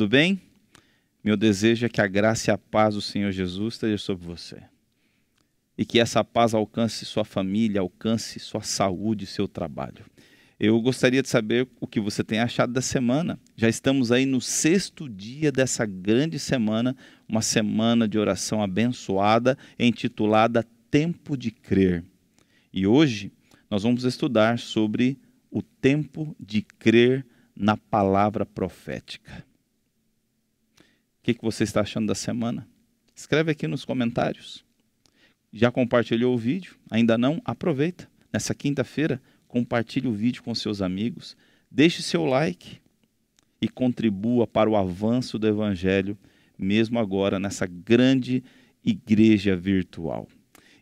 Tudo bem? Meu desejo é que a graça e a paz do Senhor Jesus esteja sobre você. E que essa paz alcance sua família, alcance sua saúde, seu trabalho. Eu gostaria de saber o que você tem achado da semana. Já estamos aí no sexto dia dessa grande semana, uma semana de oração abençoada, intitulada Tempo de Crer. E hoje nós vamos estudar sobre o tempo de crer na palavra profética que, que você está achando da semana? Escreve aqui nos comentários. Já compartilhou o vídeo? Ainda não? Aproveita. Nessa quinta-feira, compartilhe o vídeo com seus amigos, deixe seu like e contribua para o avanço do Evangelho, mesmo agora nessa grande igreja virtual.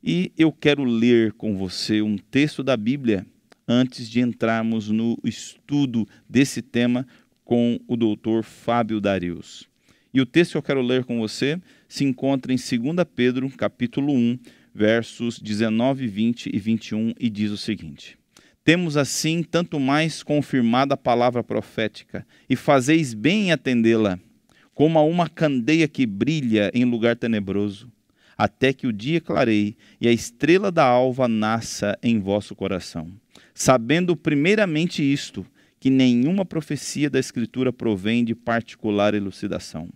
E eu quero ler com você um texto da Bíblia antes de entrarmos no estudo desse tema com o doutor Fábio Darius. E o texto que eu quero ler com você se encontra em 2 Pedro, capítulo 1, versos 19, 20 e 21, e diz o seguinte: Temos assim tanto mais confirmada a palavra profética, e fazeis bem em atendê-la, como a uma candeia que brilha em lugar tenebroso, até que o dia clareie e a estrela da alva nasça em vosso coração. Sabendo primeiramente isto, que nenhuma profecia da Escritura provém de particular elucidação,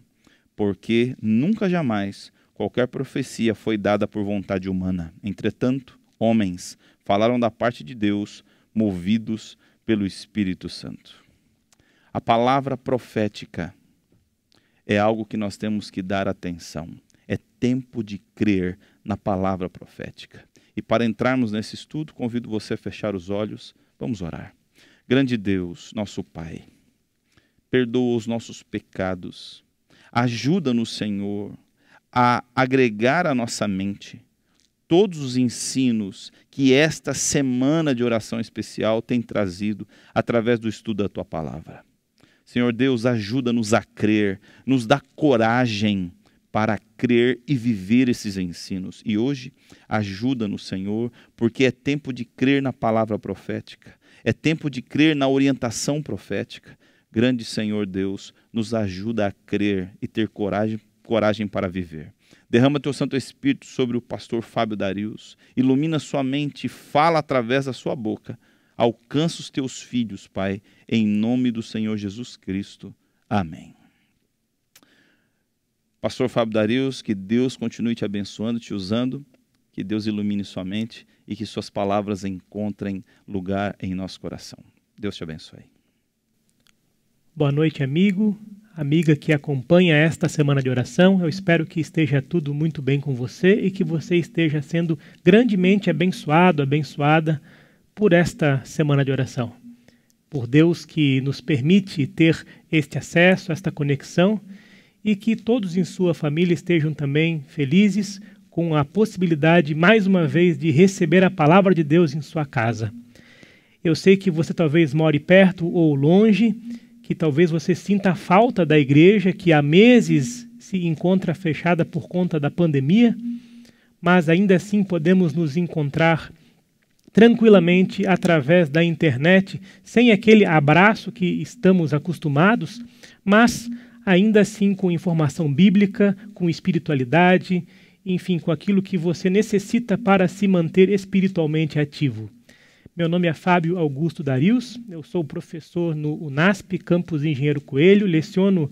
porque nunca jamais qualquer profecia foi dada por vontade humana. Entretanto, homens falaram da parte de Deus, movidos pelo Espírito Santo. A palavra profética é algo que nós temos que dar atenção. É tempo de crer na palavra profética. E para entrarmos nesse estudo, convido você a fechar os olhos. Vamos orar. Grande Deus, nosso Pai, perdoa os nossos pecados, ajuda-nos, Senhor, a agregar à nossa mente todos os ensinos que esta semana de oração especial tem trazido através do estudo da tua palavra. Senhor Deus, ajuda-nos a crer, nos dá coragem para crer e viver esses ensinos. E hoje, ajuda-nos, Senhor, porque é tempo de crer na palavra profética, é tempo de crer na orientação profética. Grande Senhor Deus, nos ajuda a crer e ter coragem, coragem para viver. Derrama teu Santo Espírito sobre o pastor Fábio Darius, ilumina sua mente e fala através da sua boca. Alcança os teus filhos, Pai, em nome do Senhor Jesus Cristo. Amém. Pastor Fábio Darius, que Deus continue te abençoando, te usando, que Deus ilumine sua mente e que Suas palavras encontrem lugar em nosso coração. Deus te abençoe. Boa noite, amigo, amiga que acompanha esta semana de oração. Eu espero que esteja tudo muito bem com você e que você esteja sendo grandemente abençoado, abençoada por esta semana de oração. Por Deus que nos permite ter este acesso, esta conexão e que todos em sua família estejam também felizes, com a possibilidade, mais uma vez, de receber a palavra de Deus em sua casa. Eu sei que você talvez more perto ou longe, que talvez você sinta a falta da igreja, que há meses se encontra fechada por conta da pandemia, mas ainda assim podemos nos encontrar tranquilamente através da internet, sem aquele abraço que estamos acostumados, mas ainda assim com informação bíblica, com espiritualidade enfim, com aquilo que você necessita para se manter espiritualmente ativo. Meu nome é Fábio Augusto Darius, eu sou professor no UNASP, campus Engenheiro Coelho, leciono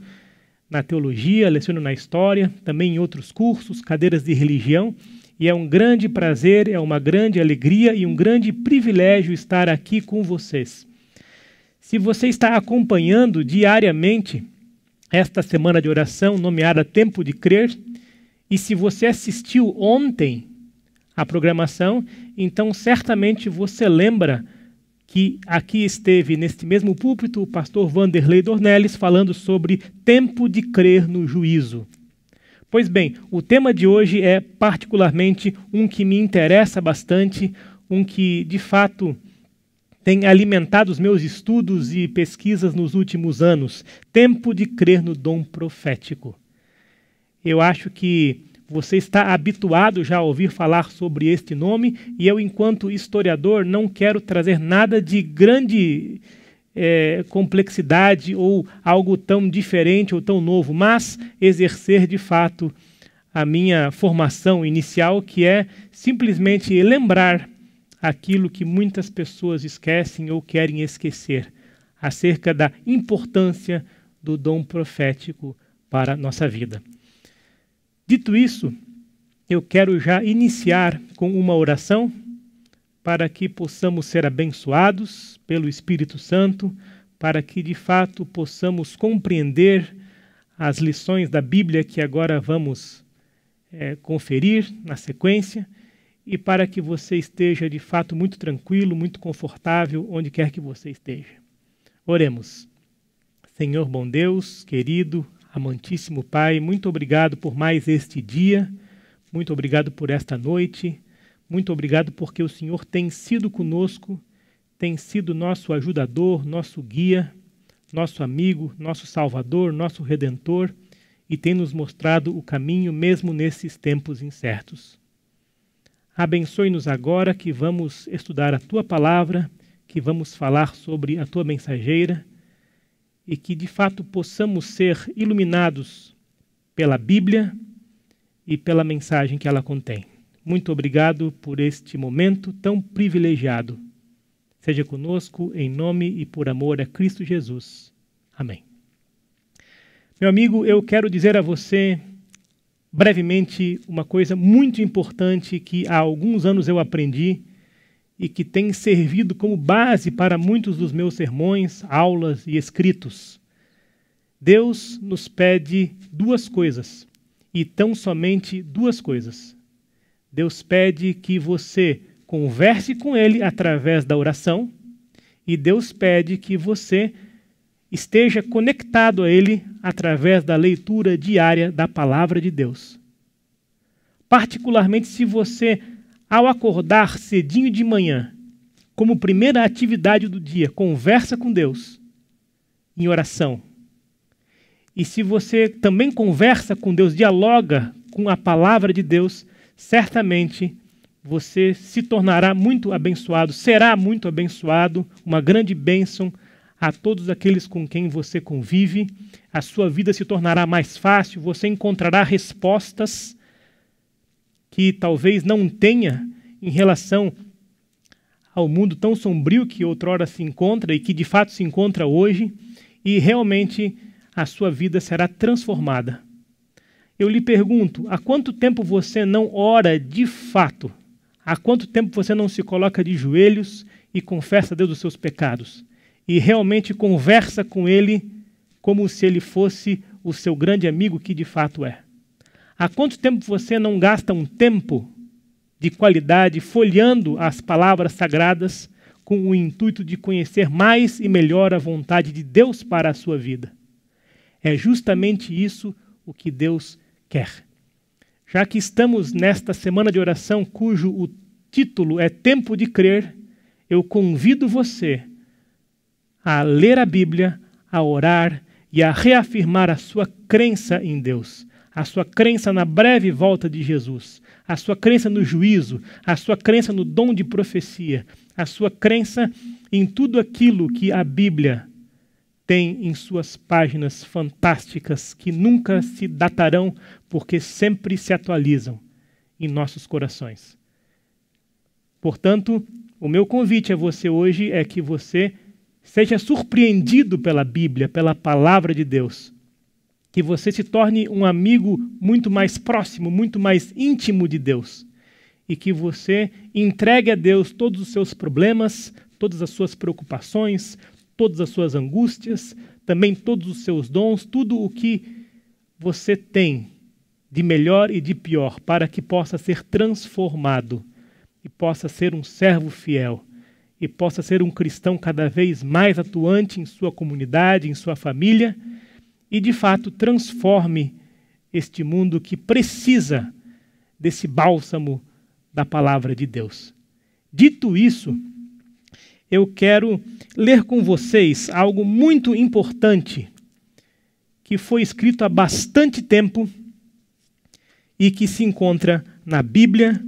na teologia, leciono na história, também em outros cursos, cadeiras de religião, e é um grande prazer, é uma grande alegria e um grande privilégio estar aqui com vocês. Se você está acompanhando diariamente esta semana de oração nomeada Tempo de Crer, e se você assistiu ontem a programação, então certamente você lembra que aqui esteve neste mesmo púlpito o pastor Vanderlei Dornelles falando sobre tempo de crer no juízo. Pois bem, o tema de hoje é particularmente um que me interessa bastante, um que de fato tem alimentado os meus estudos e pesquisas nos últimos anos: tempo de crer no dom profético. Eu acho que você está habituado já a ouvir falar sobre este nome, e eu, enquanto historiador, não quero trazer nada de grande é, complexidade ou algo tão diferente ou tão novo, mas exercer de fato a minha formação inicial, que é simplesmente lembrar aquilo que muitas pessoas esquecem ou querem esquecer acerca da importância do dom profético para a nossa vida. Dito isso, eu quero já iniciar com uma oração para que possamos ser abençoados pelo Espírito Santo, para que de fato possamos compreender as lições da Bíblia que agora vamos é, conferir na sequência e para que você esteja de fato muito tranquilo, muito confortável onde quer que você esteja. Oremos. Senhor bom Deus, querido, Amantíssimo Pai, muito obrigado por mais este dia, muito obrigado por esta noite, muito obrigado porque o Senhor tem sido conosco, tem sido nosso ajudador, nosso guia, nosso amigo, nosso salvador, nosso redentor e tem nos mostrado o caminho mesmo nesses tempos incertos. Abençoe-nos agora que vamos estudar a tua palavra, que vamos falar sobre a tua mensageira e que de fato possamos ser iluminados pela Bíblia e pela mensagem que ela contém. Muito obrigado por este momento tão privilegiado. Seja conosco em nome e por amor a Cristo Jesus. Amém. Meu amigo, eu quero dizer a você brevemente uma coisa muito importante que há alguns anos eu aprendi e que tem servido como base para muitos dos meus sermões, aulas e escritos. Deus nos pede duas coisas, e tão somente duas coisas. Deus pede que você converse com Ele através da oração, e Deus pede que você esteja conectado a Ele através da leitura diária da palavra de Deus. Particularmente se você ao acordar cedinho de manhã, como primeira atividade do dia, conversa com Deus em oração. E se você também conversa com Deus, dialoga com a palavra de Deus, certamente você se tornará muito abençoado, será muito abençoado, uma grande bênção a todos aqueles com quem você convive. A sua vida se tornará mais fácil, você encontrará respostas que talvez não tenha em relação ao mundo tão sombrio que outrora se encontra e que de fato se encontra hoje, e realmente a sua vida será transformada. Eu lhe pergunto: há quanto tempo você não ora de fato? Há quanto tempo você não se coloca de joelhos e confessa a Deus os seus pecados? E realmente conversa com Ele como se Ele fosse o seu grande amigo que de fato é. Há quanto tempo você não gasta um tempo de qualidade folheando as palavras sagradas com o intuito de conhecer mais e melhor a vontade de Deus para a sua vida? É justamente isso o que Deus quer. Já que estamos nesta semana de oração, cujo o título é Tempo de Crer, eu convido você a ler a Bíblia, a orar e a reafirmar a sua crença em Deus a sua crença na breve volta de Jesus, a sua crença no juízo, a sua crença no dom de profecia, a sua crença em tudo aquilo que a Bíblia tem em suas páginas fantásticas que nunca se datarão porque sempre se atualizam em nossos corações. Portanto, o meu convite a você hoje é que você seja surpreendido pela Bíblia, pela palavra de Deus que você se torne um amigo muito mais próximo, muito mais íntimo de Deus. E que você entregue a Deus todos os seus problemas, todas as suas preocupações, todas as suas angústias, também todos os seus dons, tudo o que você tem de melhor e de pior, para que possa ser transformado e possa ser um servo fiel e possa ser um cristão cada vez mais atuante em sua comunidade, em sua família e, de fato, transforme este mundo que precisa desse bálsamo da palavra de Deus. Dito isso, eu quero ler com vocês algo muito importante que foi escrito há bastante tempo e que se encontra na Bíblia,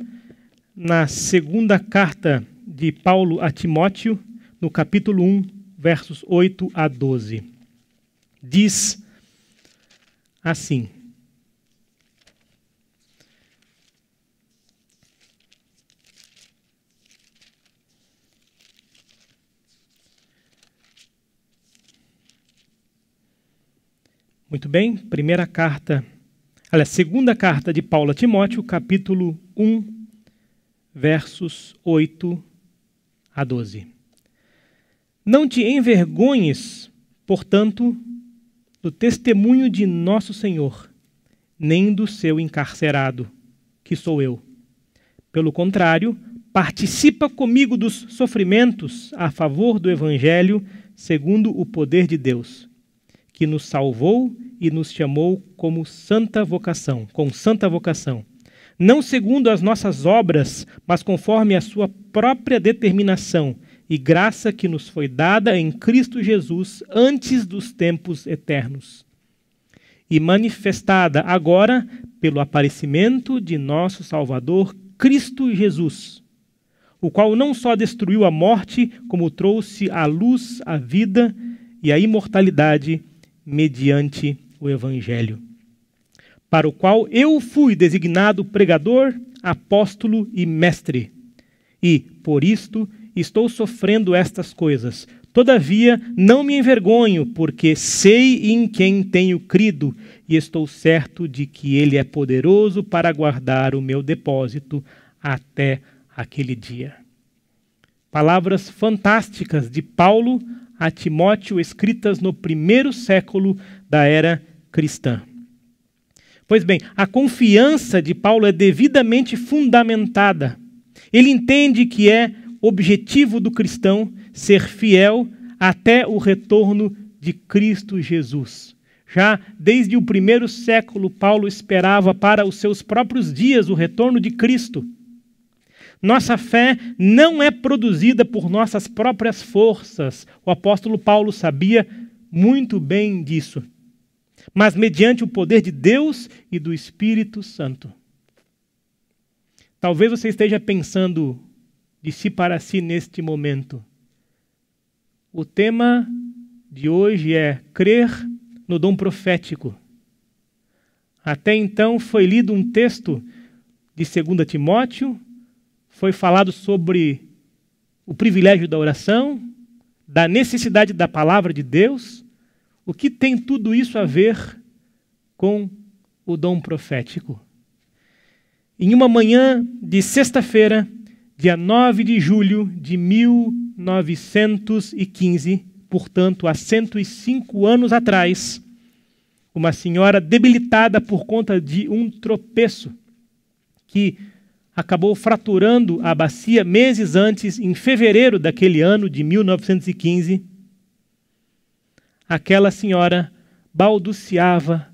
na segunda carta de Paulo a Timóteo, no capítulo 1, versos 8 a 12. Diz assim. Muito bem, primeira carta, aliás, segunda carta de Paulo a Timóteo, capítulo 1, versos 8 a 12. Não te envergonhes, portanto, do testemunho de nosso Senhor, nem do seu encarcerado, que sou eu. Pelo contrário, participa comigo dos sofrimentos a favor do Evangelho, segundo o poder de Deus, que nos salvou e nos chamou como santa vocação, com santa vocação, não segundo as nossas obras, mas conforme a sua própria determinação e graça que nos foi dada em Cristo Jesus antes dos tempos eternos e manifestada agora pelo aparecimento de nosso Salvador Cristo Jesus, o qual não só destruiu a morte, como trouxe à luz a vida e a imortalidade mediante o Evangelho, para o qual eu fui designado pregador, apóstolo e mestre, e, por isto, estou sofrendo estas coisas. Todavia, não me envergonho, porque sei em quem tenho crido e estou certo de que Ele é poderoso para guardar o meu depósito até aquele dia. Palavras fantásticas de Paulo a Timóteo, escritas no primeiro século da era cristã. Pois bem, a confiança de Paulo é devidamente fundamentada. Ele entende que é objetivo do cristão ser fiel até o retorno de Cristo Jesus. Já desde o primeiro século, Paulo esperava para os seus próprios dias o retorno de Cristo. Nossa fé não é produzida por nossas próprias forças. O apóstolo Paulo sabia muito bem disso. Mas mediante o poder de Deus e do Espírito Santo. Talvez você esteja pensando de si para si neste momento. O tema de hoje é crer no dom profético. Até então foi lido um texto de 2 Timóteo, foi falado sobre o privilégio da oração, da necessidade da palavra de Deus. O que tem tudo isso a ver com o dom profético? Em uma manhã de sexta-feira, dia 9 de julho de 1915, portanto, há 105 anos atrás, uma senhora debilitada por conta de um tropeço que acabou fraturando a bacia meses antes, em fevereiro daquele ano de 1915, aquela senhora balbuciava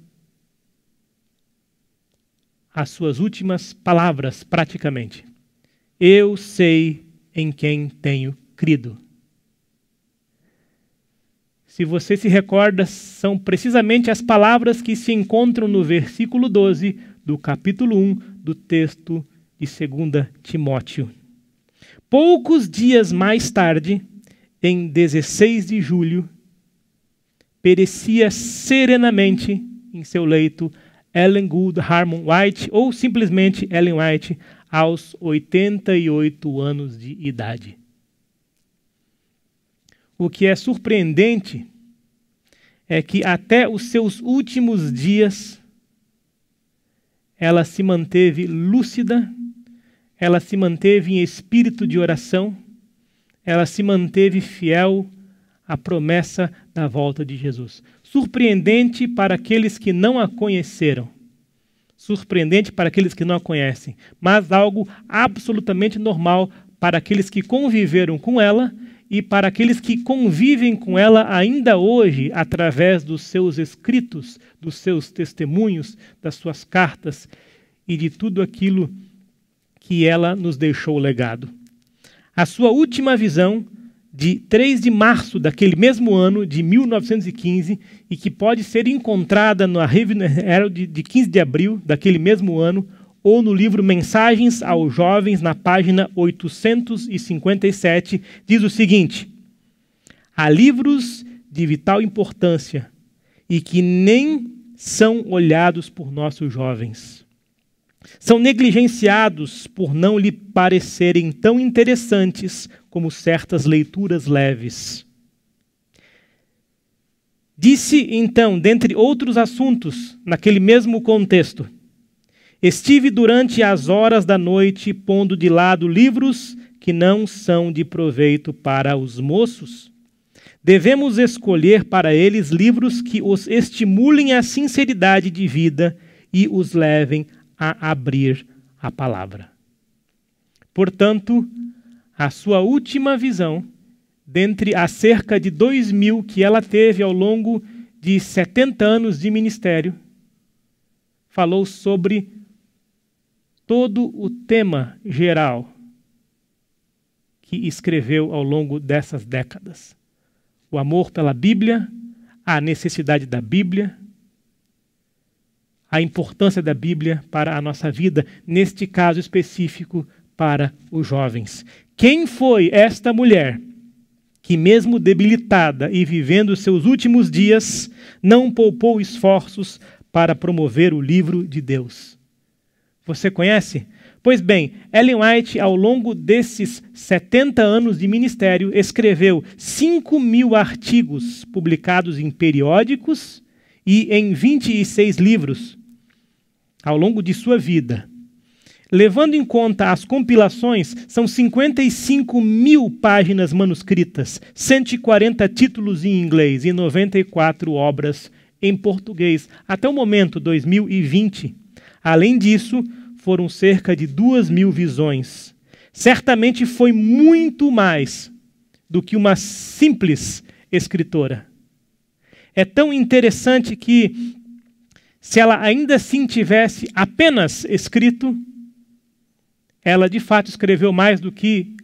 as suas últimas palavras, praticamente. Eu sei em quem tenho crido. Se você se recorda, são precisamente as palavras que se encontram no versículo 12 do capítulo 1 do texto de 2 Timóteo. Poucos dias mais tarde, em 16 de julho, perecia serenamente em seu leito Ellen Gould Harmon White, ou simplesmente Ellen White, aos 88 anos de idade. O que é surpreendente é que até os seus últimos dias ela se manteve lúcida, ela se manteve em espírito de oração, ela se manteve fiel à promessa da volta de Jesus. Surpreendente para aqueles que não a conheceram, surpreendente para aqueles que não a conhecem, mas algo absolutamente normal para aqueles que conviveram com ela e para aqueles que convivem com ela ainda hoje através dos seus escritos, dos seus testemunhos, das suas cartas e de tudo aquilo que ela nos deixou legado. A sua última visão de 3 de março daquele mesmo ano, de 1915, e que pode ser encontrada na Review Herald de 15 de abril daquele mesmo ano, ou no livro Mensagens aos Jovens, na página 857, diz o seguinte: Há livros de vital importância e que nem são olhados por nossos jovens são negligenciados por não lhe parecerem tão interessantes como certas leituras leves. Disse então, dentre outros assuntos, naquele mesmo contexto: Estive durante as horas da noite pondo de lado livros que não são de proveito para os moços. Devemos escolher para eles livros que os estimulem à sinceridade de vida e os levem a abrir a palavra. Portanto, a sua última visão, dentre as cerca de dois mil que ela teve ao longo de 70 anos de ministério, falou sobre todo o tema geral que escreveu ao longo dessas décadas: o amor pela Bíblia, a necessidade da Bíblia, a importância da Bíblia para a nossa vida, neste caso específico, para os jovens. Quem foi esta mulher que, mesmo debilitada e vivendo seus últimos dias, não poupou esforços para promover o livro de Deus? Você conhece? Pois bem, Ellen White, ao longo desses 70 anos de ministério, escreveu 5 mil artigos publicados em periódicos e em 26 livros, ao longo de sua vida. Levando em conta as compilações, são 55 mil páginas manuscritas, 140 títulos em inglês e 94 obras em português, até o momento 2020. Além disso, foram cerca de 2 mil visões. Certamente foi muito mais do que uma simples escritora. É tão interessante que se ela ainda assim tivesse apenas escrito, ela de fato escreveu mais do que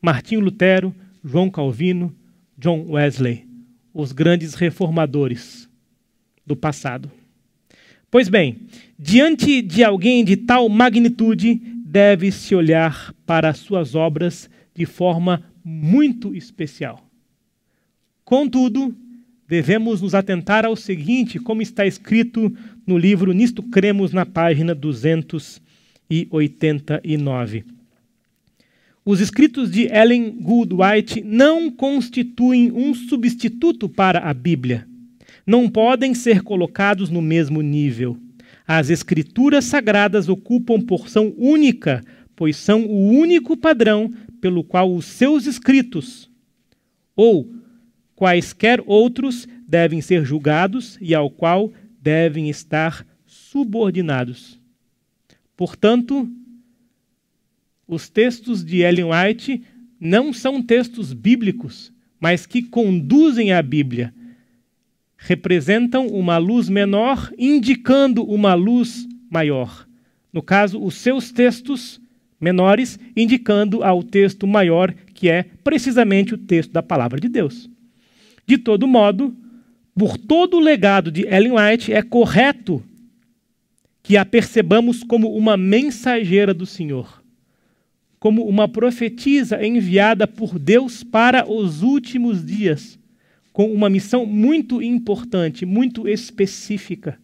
Martinho Lutero, João Calvino, John Wesley, os grandes reformadores do passado. Pois bem, diante de alguém de tal magnitude, deve-se olhar para suas obras de forma muito especial. Contudo, devemos nos atentar ao seguinte, como está escrito no livro Nisto Cremos, na página 289. Os escritos de Ellen Gould White não constituem um substituto para a Bíblia. Não podem ser colocados no mesmo nível. As Escrituras sagradas ocupam porção única, pois são o único padrão pelo qual os seus escritos, ou quaisquer outros, devem ser julgados e ao qual devem estar subordinados. Portanto, os textos de Ellen White não são textos bíblicos, mas que conduzem à Bíblia. Representam uma luz menor, indicando uma luz maior. No caso, os seus textos menores, indicando ao texto maior, que é precisamente o texto da palavra de Deus. De todo modo, por todo o legado de Ellen White, é correto que a percebamos como uma mensageira do Senhor, como uma profetisa enviada por Deus para os últimos dias, com uma missão muito importante, muito específica.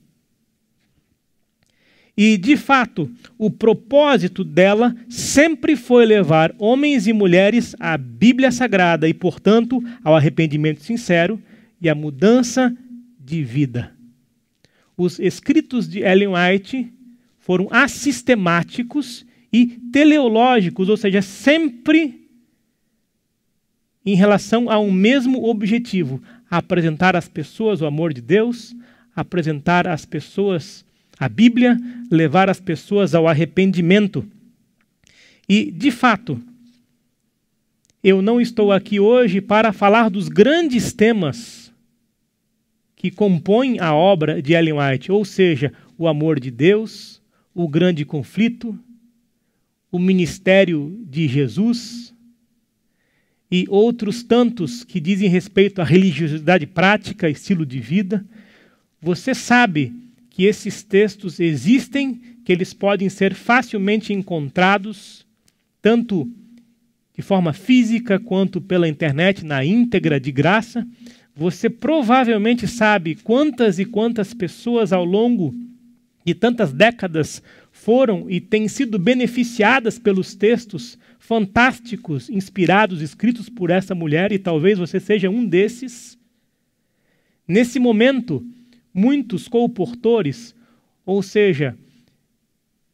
E, de fato, o propósito dela sempre foi levar homens e mulheres à Bíblia Sagrada e, portanto, ao arrependimento sincero e a mudança de vida. Os escritos de Ellen White foram assistemáticos e teleológicos, ou seja, sempre em relação a um mesmo objetivo: apresentar às pessoas o amor de Deus, apresentar às pessoas a Bíblia, levar as pessoas ao arrependimento. E, de fato, eu não estou aqui hoje para falar dos grandes temas que compõem a obra de Ellen White, ou seja, o amor de Deus, o grande conflito, o ministério de Jesus e outros tantos que dizem respeito à religiosidade prática, estilo de vida, você sabe que esses textos existem, que eles podem ser facilmente encontrados, tanto de forma física quanto pela internet, na íntegra de graça. Você provavelmente sabe quantas e quantas pessoas ao longo de tantas décadas foram e têm sido beneficiadas pelos textos fantásticos, inspirados, escritos por essa mulher, e talvez você seja um desses. Nesse momento, muitos colportores, ou seja,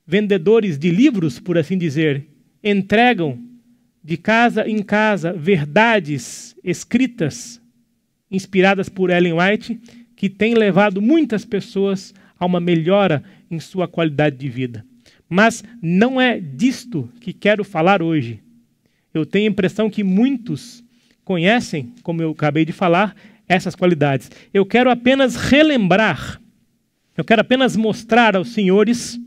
vendedores de livros, por assim dizer, entregam de casa em casa verdades escritas inspiradas por Ellen White, que têm levado muitas pessoas a uma melhora em sua qualidade de vida. Mas não é disto que quero falar hoje. Eu tenho a impressão que muitos conhecem, como eu acabei de falar, essas qualidades. Eu quero apenas relembrar, eu quero apenas mostrar aos senhores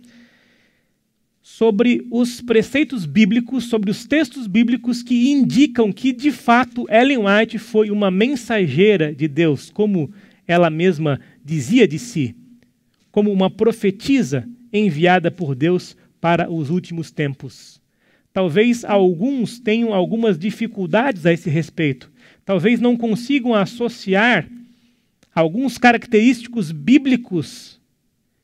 sobre os preceitos bíblicos, sobre os textos bíblicos que indicam que, de fato, Ellen White foi uma mensageira de Deus, como ela mesma dizia de si, como uma profetisa enviada por Deus para os últimos tempos. Talvez alguns tenham algumas dificuldades a esse respeito. Talvez não consigam associar alguns característicos bíblicos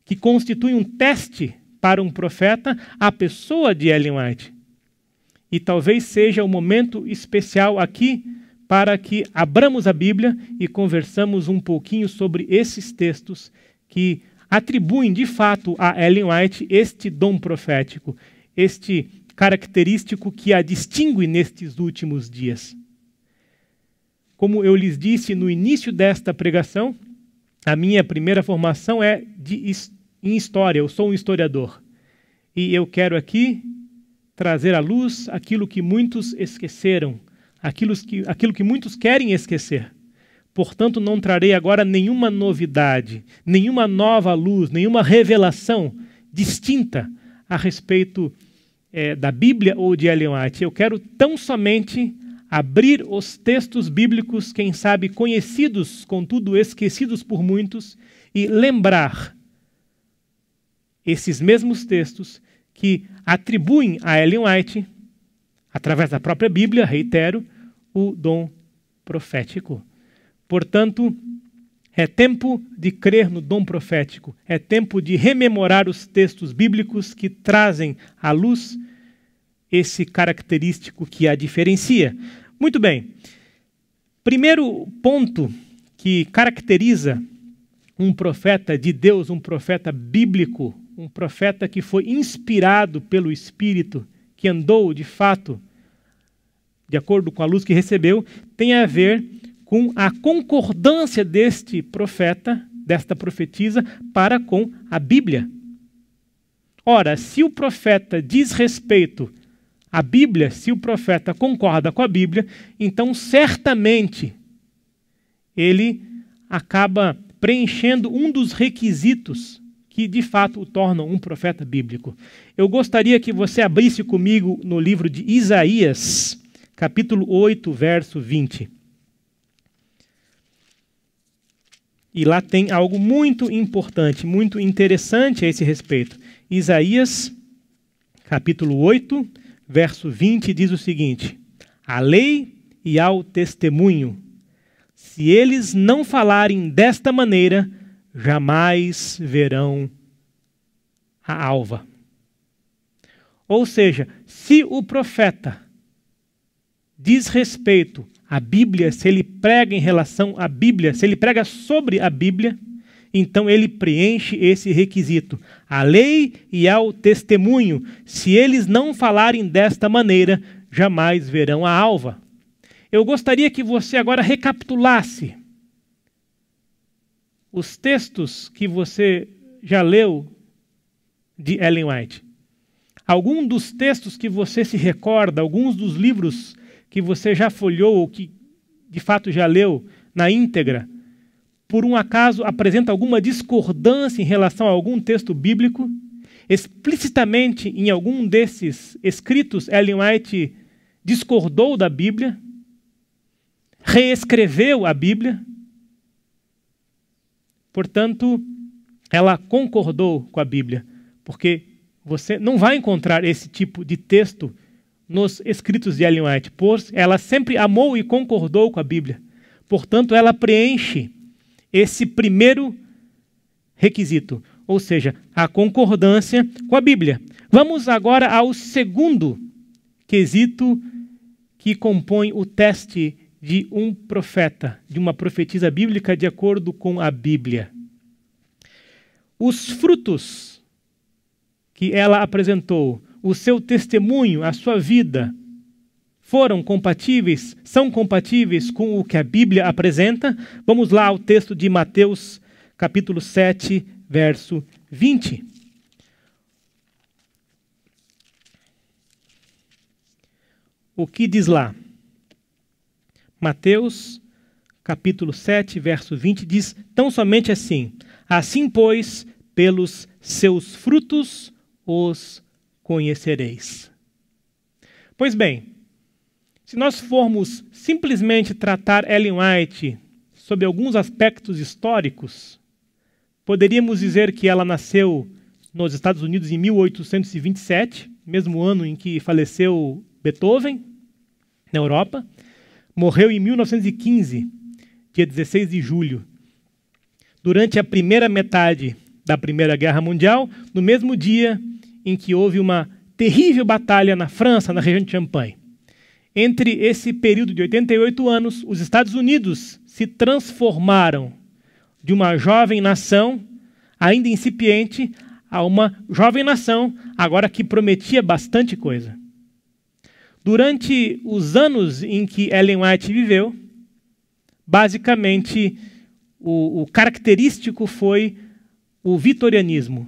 que constituem um teste para um profeta a pessoa de Ellen White. E talvez seja o momento especial aqui para que abramos a Bíblia e conversamos um pouquinho sobre esses textos que atribuem de fato a Ellen White este dom profético, este característico que a distingue nestes últimos dias. Como eu lhes disse no início desta pregação, a minha primeira formação é de, em história, eu sou um historiador. E eu quero aqui trazer à luz aquilo que muitos esqueceram, aquilo que, aquilo que muitos querem esquecer. Portanto, não trarei agora nenhuma novidade, nenhuma nova luz, nenhuma revelação distinta a respeito é, da Bíblia ou de Ellen White. Eu quero tão somente abrir os textos bíblicos, quem sabe conhecidos, contudo esquecidos por muitos, e lembrar esses mesmos textos que atribuem a Ellen White, através da própria Bíblia, reitero, o dom profético. Portanto, é tempo de crer no dom profético, é tempo de rememorar os textos bíblicos que trazem à luz esse característico que a diferencia. Muito bem. Primeiro ponto que caracteriza um profeta de Deus, um profeta bíblico, um profeta que foi inspirado pelo Espírito, que andou de fato de acordo com a luz que recebeu, tem a ver com a concordância deste profeta, desta profetisa, para com a Bíblia. Ora, se o profeta diz respeito à Bíblia, se o profeta concorda com a Bíblia, então certamente ele acaba preenchendo um dos requisitos que de fato o tornam um profeta bíblico. Eu gostaria que você abrisse comigo no livro de Isaías, capítulo 8, verso 20. E lá tem algo muito importante, muito interessante a esse respeito. Isaías, capítulo 8, verso 20, diz o seguinte: A lei e ao testemunho. Se eles não falarem desta maneira, jamais verão a alva. Ou seja, se o profeta diz respeito à Bíblia, se ele prega em relação à Bíblia, se ele prega sobre a Bíblia, então ele preenche esse requisito, A lei e ao testemunho. Se eles não falarem desta maneira, jamais verão a alva. Eu gostaria que você agora recapitulasse os textos que você já leu de Ellen White? Algum dos textos que você se recorda, alguns dos livros que você já folheou ou que de fato já leu na íntegra, por um acaso apresenta alguma discordância em relação a algum texto bíblico? Explicitamente em algum desses escritos, Ellen White discordou da Bíblia? Reescreveu a Bíblia? Portanto, ela concordou com a Bíblia, porque você não vai encontrar esse tipo de texto nos escritos de Ellen White, pois ela sempre amou e concordou com a Bíblia. Portanto, ela preenche esse primeiro requisito, ou seja, a concordância com a Bíblia. Vamos agora ao segundo quesito que compõe o teste de um profeta, de uma profetisa bíblica de acordo com a Bíblia. Os frutos que ela apresentou, o seu testemunho, a sua vida, foram compatíveis, são compatíveis com o que a Bíblia apresenta. Vamos lá ao texto de Mateus, capítulo 7, verso 20. O que diz lá? Mateus, capítulo 7, verso 20, diz tão somente assim: Assim, pois, pelos seus frutos os conhecereis. Pois bem, se nós formos simplesmente tratar Ellen White sob alguns aspectos históricos, poderíamos dizer que ela nasceu nos Estados Unidos em 1827, mesmo ano em que faleceu Beethoven, na Europa. Morreu em 1915, dia 16 de julho, durante a primeira metade da Primeira Guerra Mundial, no mesmo dia em que houve uma terrível batalha na França, na região de Champagne. Entre esse período de 88 anos, os Estados Unidos se transformaram de uma jovem nação, ainda incipiente, a uma jovem nação, agora que prometia bastante coisa. Durante os anos em que Ellen White viveu, basicamente o, o característico foi o vitorianismo.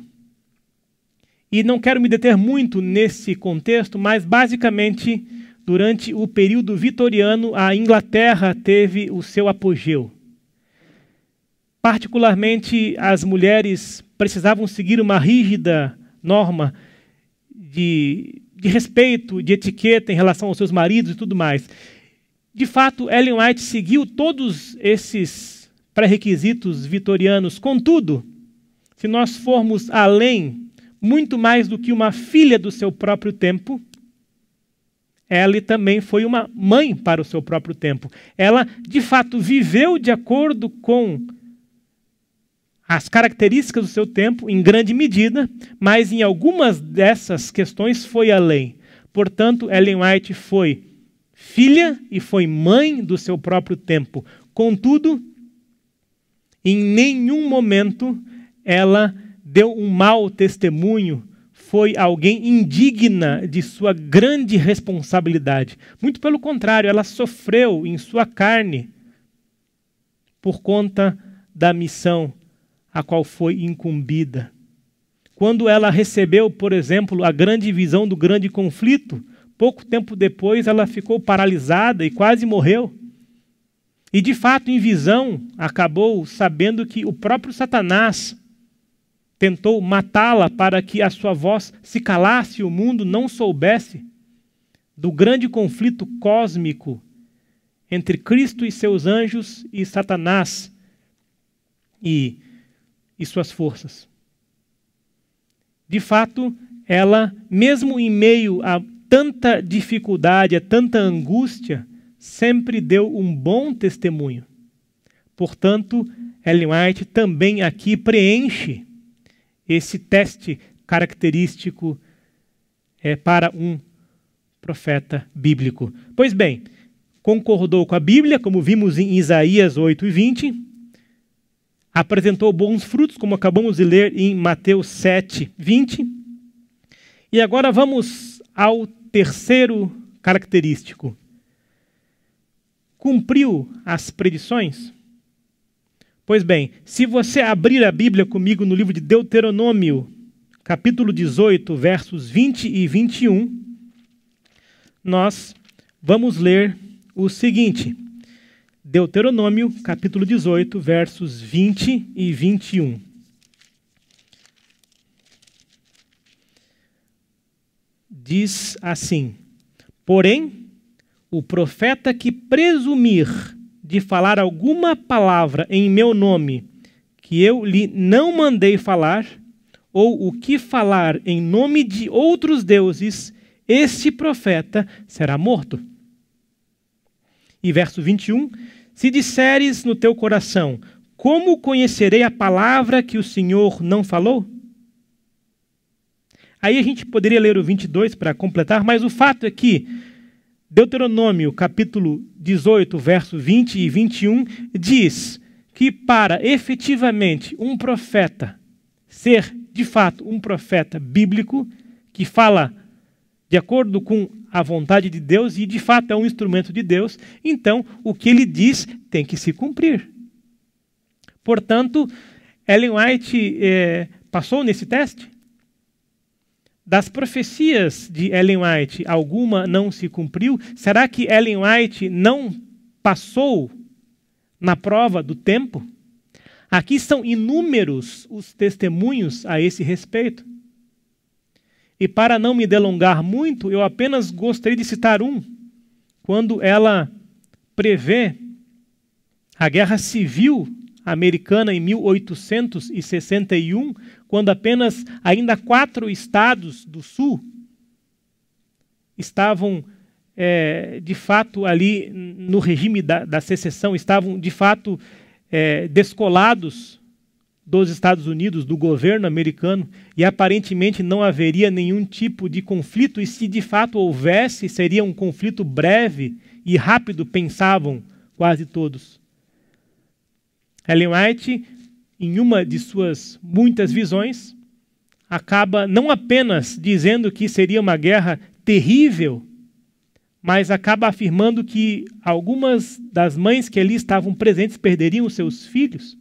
E não quero me deter muito nesse contexto, mas basicamente durante o período vitoriano a Inglaterra teve o seu apogeu. Particularmente as mulheres precisavam seguir uma rígida norma de de respeito, de etiqueta em relação aos seus maridos e tudo mais. De fato, Ellen White seguiu todos esses pré-requisitos vitorianos. Contudo, se nós formos além, muito mais do que uma filha do seu próprio tempo, ela também foi uma mãe para o seu próprio tempo. Ela, de fato, viveu de acordo com as características do seu tempo em grande medida, mas em algumas dessas questões foi além. Portanto, Ellen White foi filha e foi mãe do seu próprio tempo. Contudo, em nenhum momento ela deu um mau testemunho, foi alguém indigna de sua grande responsabilidade. Muito pelo contrário, ela sofreu em sua carne por conta da missão a qual foi incumbida. Quando ela recebeu, por exemplo, a grande visão do grande conflito, pouco tempo depois ela ficou paralisada e quase morreu. E de fato, em visão, acabou sabendo que o próprio Satanás tentou matá-la para que a sua voz se calasse e o mundo não soubesse do grande conflito cósmico entre Cristo e seus anjos e Satanás. E e suas forças. De fato, ela, mesmo em meio a tanta dificuldade, a tanta angústia, sempre deu um bom testemunho. Portanto, Ellen White também aqui preenche esse teste característico é, para um profeta bíblico. Pois bem, concordou com a Bíblia, como vimos em Isaías 8 e 20, apresentou bons frutos, como acabamos de ler em Mateus 7, 20. E agora vamos ao terceiro característico. Cumpriu as predições? Pois bem, se você abrir a Bíblia comigo no livro de Deuteronômio, capítulo 18, versos 20 e 21, nós vamos ler o seguinte. Deuteronômio, capítulo 18, versos 20 e 21. Diz assim: Porém, o profeta que presumir de falar alguma palavra em meu nome que eu lhe não mandei falar, ou o que falar em nome de outros deuses, este profeta será morto. E verso 21 se disseres no teu coração: Como conhecerei a palavra que o Senhor não falou? Aí a gente poderia ler o 22 para completar, mas o fato é que Deuteronômio, capítulo 18, verso 20 e 21, diz que para efetivamente um profeta ser de fato um profeta bíblico, que fala de acordo com a vontade de Deus e de fato é um instrumento de Deus, então o que ele diz tem que se cumprir. Portanto, Ellen White eh, passou nesse teste? Das profecias de Ellen White, alguma não se cumpriu? Será que Ellen White não passou na prova do tempo? Aqui são inúmeros os testemunhos a esse respeito. E para não me delongar muito, eu apenas gostaria de citar um, quando ela prevê a guerra civil americana em 1861, quando apenas ainda quatro estados do sul estavam é, de fato ali no regime da, da secessão, estavam de fato é, descolados dos Estados Unidos, do governo americano, e aparentemente não haveria nenhum tipo de conflito, e se de fato houvesse, seria um conflito breve e rápido, pensavam quase todos. Ellen White, em uma de suas muitas visões, acaba não apenas dizendo que seria uma guerra terrível, mas acaba afirmando que algumas das mães que ali estavam presentes perderiam seus filhos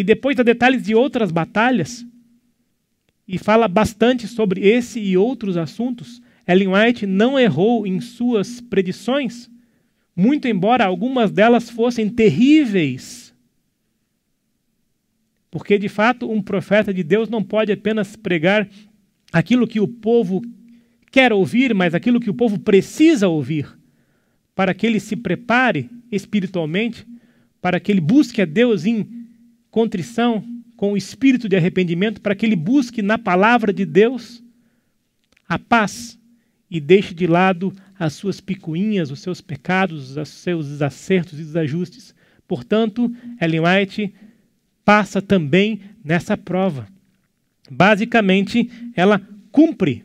e depois dá detalhes de outras batalhas e fala bastante sobre esse e outros assuntos. Ellen White não errou em suas predições, muito embora algumas delas fossem terríveis. Porque, de fato, um profeta de Deus não pode apenas pregar aquilo que o povo quer ouvir, mas aquilo que o povo precisa ouvir, para que ele se prepare espiritualmente, para que ele busque a Deus em contrição, com o espírito de arrependimento, para que ele busque na palavra de Deus a paz e deixe de lado as suas picuinhas, os seus pecados, os seus desacertos e desajustes. Portanto, Ellen White passa também nessa prova. Basicamente, ela cumpre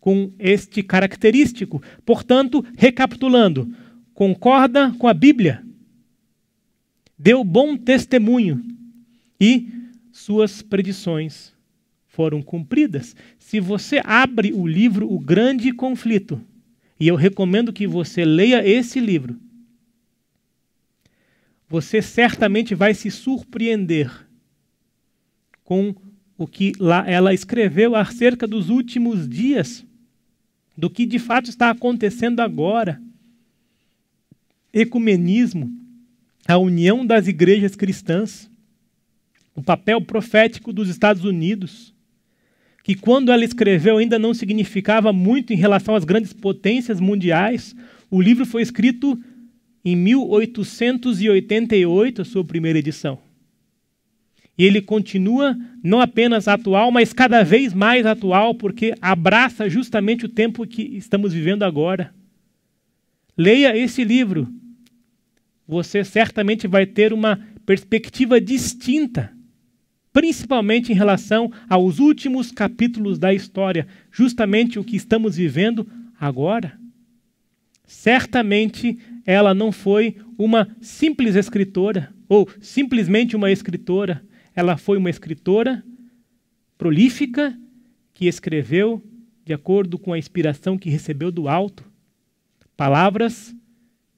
com este característico. Portanto, recapitulando, concorda com a Bíblia, deu bom testemunho e suas predições foram cumpridas. Se você abre o livro O Grande Conflito, e eu recomendo que você leia esse livro, você certamente vai se surpreender com o que lá ela escreveu acerca dos últimos dias, do que de fato está acontecendo agora. Ecumenismo, a união das igrejas cristãs, o papel profético dos Estados Unidos, que quando ela escreveu ainda não significava muito em relação às grandes potências mundiais. O livro foi escrito em 1888, a sua primeira edição. E ele continua não apenas atual, mas cada vez mais atual, porque abraça justamente o tempo que estamos vivendo agora. Leia esse livro, você certamente vai ter uma perspectiva distinta, principalmente em relação aos últimos capítulos da história, justamente o que estamos vivendo agora. Certamente ela não foi uma simples escritora ou simplesmente uma escritora. Ela foi uma escritora prolífica que escreveu de acordo com a inspiração que recebeu do alto. Palavras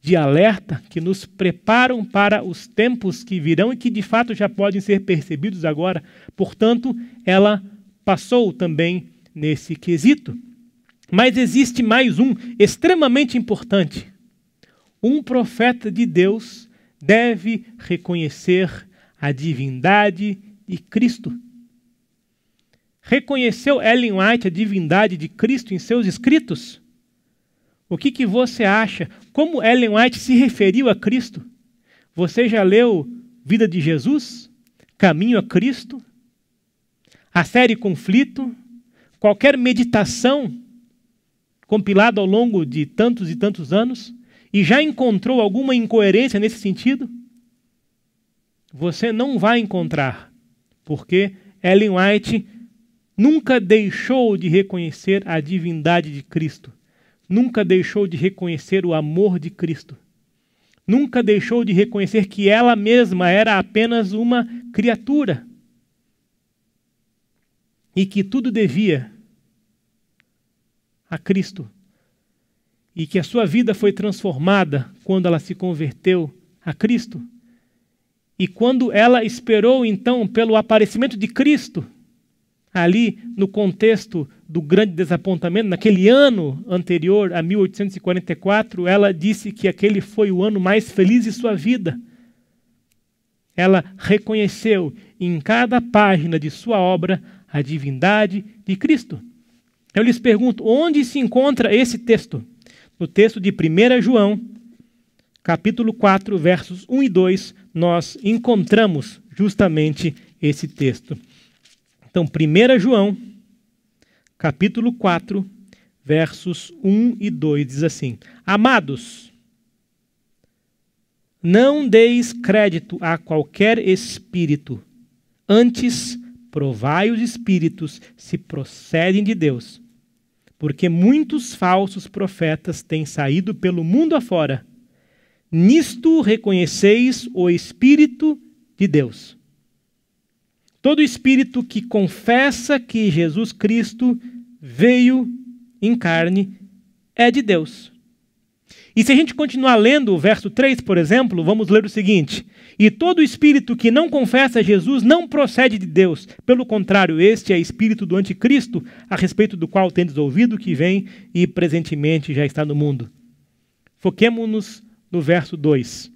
de alerta que nos preparam para os tempos que virão e que de fato já podem ser percebidos agora. Portanto, ela passou também nesse quesito. Mas existe mais um extremamente importante. Um profeta de Deus deve reconhecer a divindade de Cristo. Reconheceu Ellen White a divindade de Cristo em seus escritos? O que, que você acha? Como Ellen White se referiu a Cristo? Você já leu Vida de Jesus? Caminho a Cristo? A série Conflito? Qualquer meditação compilada ao longo de tantos e tantos anos? E já encontrou alguma incoerência nesse sentido? Você não vai encontrar, porque Ellen White nunca deixou de reconhecer a divindade de Cristo nunca deixou de reconhecer o amor de Cristo. Nunca deixou de reconhecer que ela mesma era apenas uma criatura. E que tudo devia a Cristo. E que a sua vida foi transformada quando ela se converteu a Cristo. E quando ela esperou então pelo aparecimento de Cristo, ali no contexto do grande desapontamento, naquele ano anterior a 1844, ela disse que aquele foi o ano mais feliz de sua vida. Ela reconheceu em cada página de sua obra a divindade de Cristo. Então, eu lhes pergunto, onde se encontra esse texto? No texto de 1 João, capítulo 4, versos 1 e 2, nós encontramos justamente esse texto. Então, 1 João, capítulo 4, versos 1 e 2 diz assim: Amados, não deis crédito a qualquer espírito, antes provai os espíritos se procedem de Deus, porque muitos falsos profetas têm saído pelo mundo afora. Nisto reconheceis o espírito de Deus. Todo espírito que confessa que Jesus Cristo veio em carne é de Deus. E se a gente continuar lendo o verso 3, por exemplo, vamos ler o seguinte: E todo espírito que não confessa Jesus não procede de Deus. Pelo contrário, este é espírito do anticristo, a respeito do qual tendes ouvido que vem e presentemente já está no mundo. Foquemo-nos no verso 2.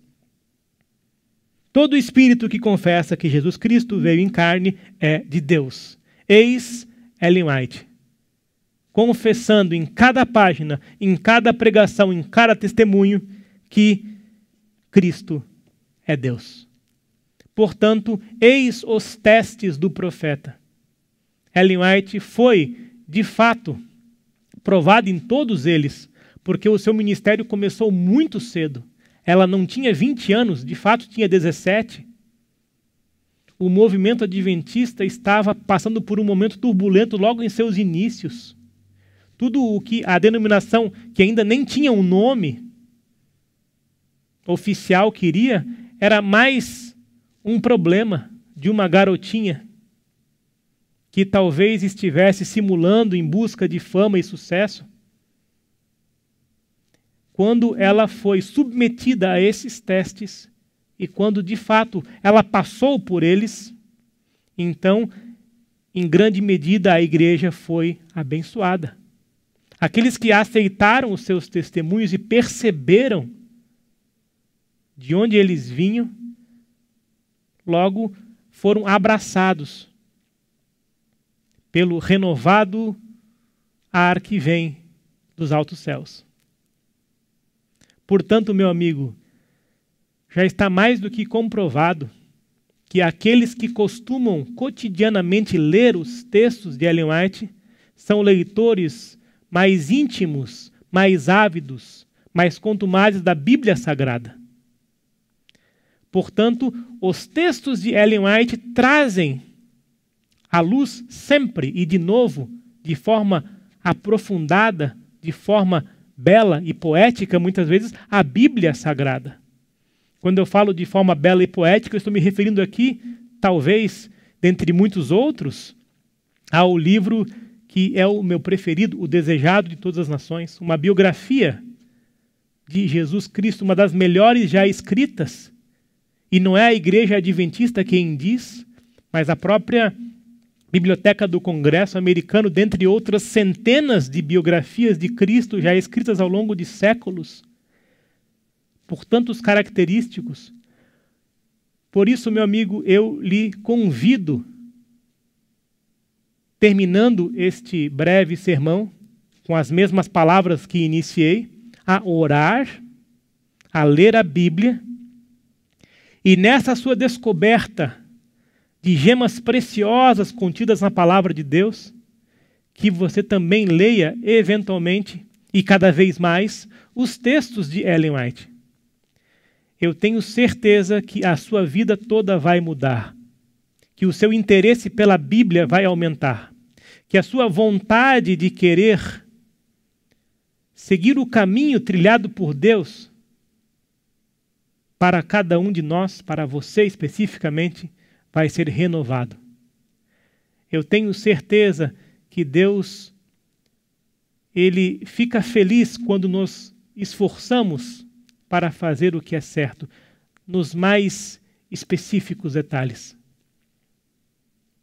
Todo espírito que confessa que Jesus Cristo veio em carne é de Deus. Eis Ellen White. Confessando em cada página, em cada pregação, em cada testemunho, que Cristo é Deus. Portanto, eis os testes do profeta. Ellen White foi, de fato, provada em todos eles, porque o seu ministério começou muito cedo ela não tinha 20 anos, de fato tinha 17. O movimento adventista estava passando por um momento turbulento logo em seus inícios. Tudo o que a denominação, que ainda nem tinha um nome oficial, queria, era mais um problema de uma garotinha que talvez estivesse simulando em busca de fama e sucesso quando ela foi submetida a esses testes e quando de fato ela passou por eles, então, em grande medida, a igreja foi abençoada. Aqueles que aceitaram os seus testemunhos e perceberam de onde eles vinham, logo foram abraçados pelo renovado ar que vem dos altos céus. Portanto, meu amigo, já está mais do que comprovado que aqueles que costumam cotidianamente ler os textos de Ellen White são leitores mais íntimos, mais ávidos, mais contumazes da Bíblia Sagrada. Portanto, os textos de Ellen White trazem à luz sempre e de novo, de forma aprofundada, de forma bela e poética, muitas vezes, a Bíblia Sagrada. Quando eu falo de forma bela e poética, eu estou me referindo aqui, talvez, dentre muitos outros, ao livro que é o meu preferido, o desejado de todas as nações, uma biografia de Jesus Cristo, uma das melhores já escritas. E não é a igreja adventista quem diz, mas a própria Biblioteca do Congresso Americano, dentre outras centenas de biografias de Cristo já escritas ao longo de séculos, por tantos característicos. Por isso, meu amigo, eu lhe convido, terminando este breve sermão, com as mesmas palavras que iniciei, a orar, a ler a Bíblia, e nessa sua descoberta, de gemas preciosas contidas na palavra de Deus, que você também leia eventualmente e cada vez mais os textos de Ellen White. Eu tenho certeza que a sua vida toda vai mudar, que o seu interesse pela Bíblia vai aumentar, que a sua vontade de querer seguir o caminho trilhado por Deus para cada um de nós, para você especificamente, vai ser renovado. Eu tenho certeza que Deus ele fica feliz quando nos esforçamos para fazer o que é certo, nos mais específicos detalhes.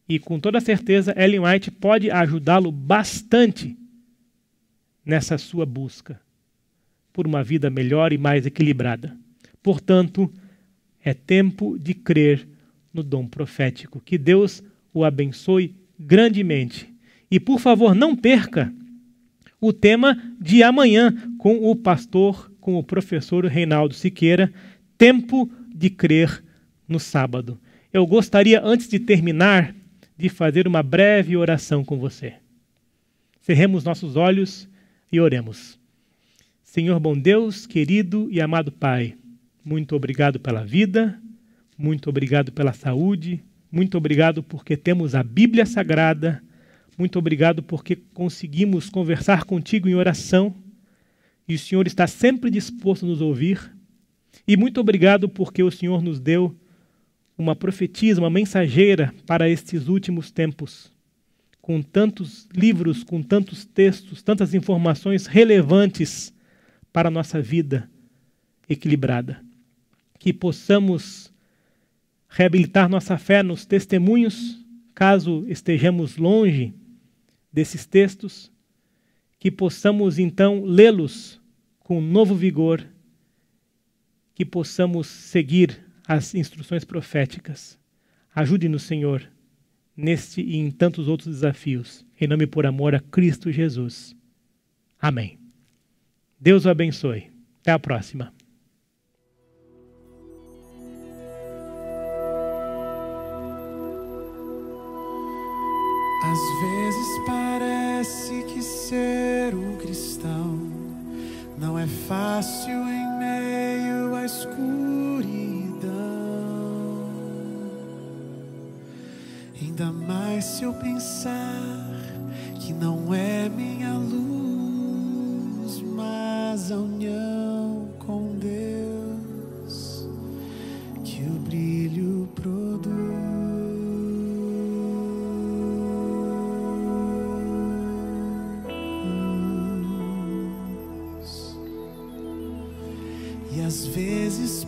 E com toda certeza, Ellen White pode ajudá-lo bastante nessa sua busca por uma vida melhor e mais equilibrada. Portanto, é tempo de crer no dom profético. Que Deus o abençoe grandemente. E por favor, não perca o tema de amanhã com o pastor, com o professor Reinaldo Siqueira, Tempo de Crer no Sábado. Eu gostaria, antes de terminar, de fazer uma breve oração com você. Cerremos nossos olhos e oremos. Senhor bom Deus, querido e amado Pai, muito obrigado pela vida, muito obrigado pela saúde. Muito obrigado porque temos a Bíblia Sagrada. Muito obrigado porque conseguimos conversar contigo em oração. E o Senhor está sempre disposto a nos ouvir. E muito obrigado porque o Senhor nos deu uma profetisa, uma mensageira para estes últimos tempos. Com tantos livros, com tantos textos, tantas informações relevantes para a nossa vida equilibrada. Que possamos reabilitar nossa fé nos testemunhos, caso estejamos longe desses textos, que possamos então lê-los com novo vigor, que possamos seguir as instruções proféticas. Ajude-nos, Senhor, neste e em tantos outros desafios, em nome por amor a Cristo Jesus. Amém. Deus o abençoe. Até a próxima. Às vezes parece que ser um cristão não é fácil em meio à escuridão. Ainda mais se eu pensar que não é minha luz, mas a união com Deus que o brilho produz.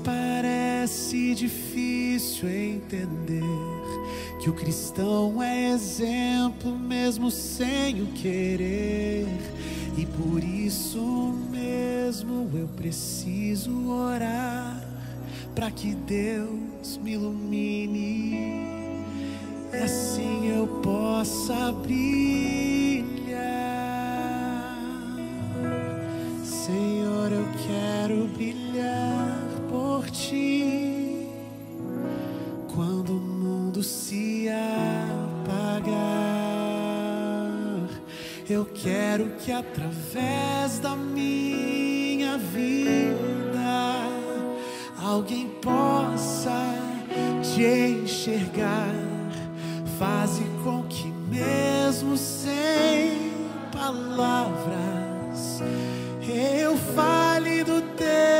parece difícil entender que o cristão é exemplo mesmo sem o querer, e por isso mesmo eu preciso orar para que Deus me ilumine, e assim eu possa brilhar. Senhor, eu quero brilhar ti quando o mundo se apagar. Eu quero que através da minha vida alguém possa te enxergar. Faze com que mesmo sem palavras eu fale do teu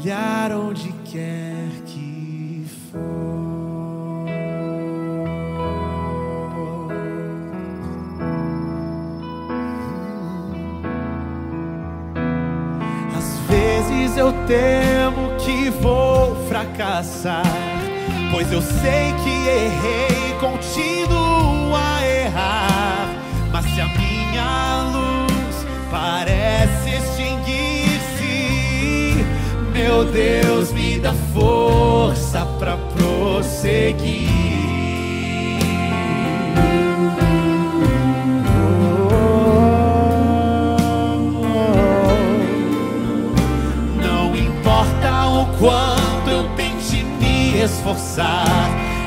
brilhar onde quer que for. Às vezes eu temo que vou fracassar, pois eu sei que errei, continuo a errar, mas se a minha luz parece meu Deus, me dá força para prosseguir. Não importa o Quanto eu tente me esforçar,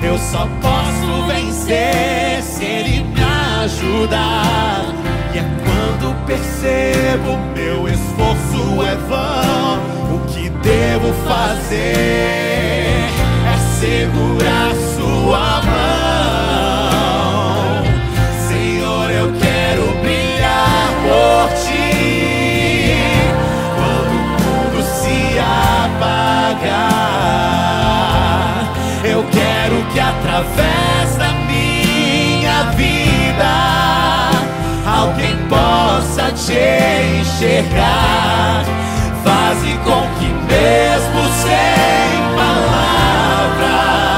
eu só posso vencer se Ele me ajudar. E é quando percebo meu esforço é vão devo fazer é segurar sua mão. Senhor, eu quero brilhar por ti quando o mundo se apagar. Eu quero que através da minha vida alguém possa te enxergar Faze com que mesmo sem palavras